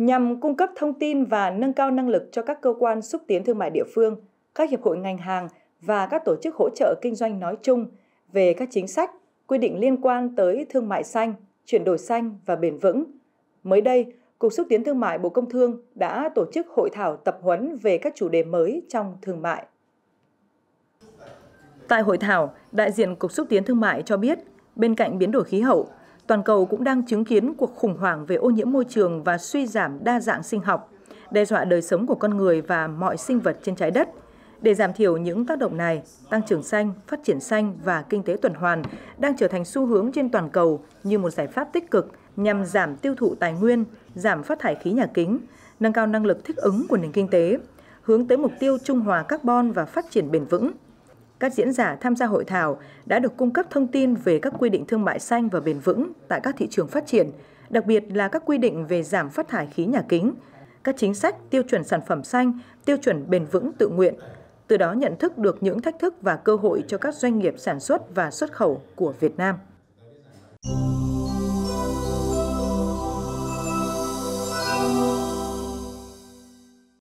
nhằm cung cấp thông tin và nâng cao năng lực cho các cơ quan xúc tiến thương mại địa phương, các hiệp hội ngành hàng và các tổ chức hỗ trợ kinh doanh nói chung về các chính sách, quy định liên quan tới thương mại xanh, chuyển đổi xanh và bền vững. Mới đây, Cục xúc tiến thương mại Bộ Công Thương đã tổ chức hội thảo tập huấn về các chủ đề mới trong thương mại. Tại hội thảo, đại diện Cục xúc tiến thương mại cho biết, bên cạnh biến đổi khí hậu, toàn cầu cũng đang chứng kiến cuộc khủng hoảng về ô nhiễm môi trường và suy giảm đa dạng sinh học, đe dọa đời sống của con người và mọi sinh vật trên trái đất. Để giảm thiểu những tác động này, tăng trưởng xanh, phát triển xanh và kinh tế tuần hoàn đang trở thành xu hướng trên toàn cầu như một giải pháp tích cực nhằm giảm tiêu thụ tài nguyên, giảm phát thải khí nhà kính, nâng cao năng lực thích ứng của nền kinh tế, hướng tới mục tiêu trung hòa carbon và phát triển bền vững các diễn giả tham gia hội thảo đã được cung cấp thông tin về các quy định thương mại xanh và bền vững tại các thị trường phát triển, đặc biệt là các quy định về giảm phát thải khí nhà kính, các chính sách tiêu chuẩn sản phẩm xanh, tiêu chuẩn bền vững tự nguyện, từ đó nhận thức được những thách thức và cơ hội cho các doanh nghiệp sản xuất và xuất khẩu của Việt Nam.